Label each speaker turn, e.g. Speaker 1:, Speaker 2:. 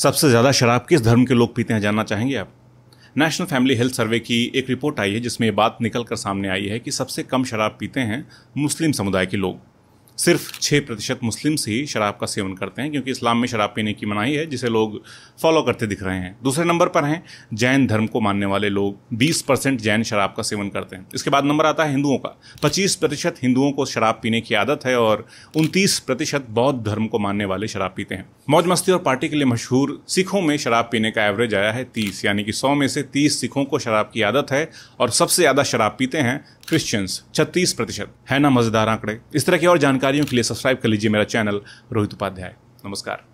Speaker 1: सबसे ज़्यादा शराब किस धर्म के लोग पीते हैं जानना चाहेंगे आप नेशनल फैमिली हेल्थ सर्वे की एक रिपोर्ट आई है जिसमें ये बात निकल कर सामने आई है कि सबसे कम शराब पीते हैं मुस्लिम समुदाय के लोग सिर्फ छः प्रतिशत मुस्लिम्स ही शराब का सेवन करते हैं क्योंकि इस्लाम में शराब पीने की मनाही है जिसे लोग फॉलो करते दिख रहे हैं दूसरे नंबर पर हैं जैन धर्म को मानने वाले लोग 20 परसेंट जैन शराब का सेवन करते हैं इसके बाद नंबर आता है हिंदुओं का 25 प्रतिशत हिंदुओं को शराब पीने की आदत है और उनतीस प्रतिशत बौद्ध धर्म को मानने वाले शराब पीते हैं मौज मस्ती और पार्टी के लिए मशहूर सिखों में शराब पीने का एवरेज आया है तीस यानी कि सौ में से तीस सिखों को शराब की आदत है और सबसे ज़्यादा शराब पीते हैं क्रिश्चियंस छत्तीस प्रतिशत है ना मज़ेदार आंकड़े इस तरह की और जानकारियों के लिए सब्सक्राइब कर लीजिए मेरा चैनल रोहित उपाध्याय नमस्कार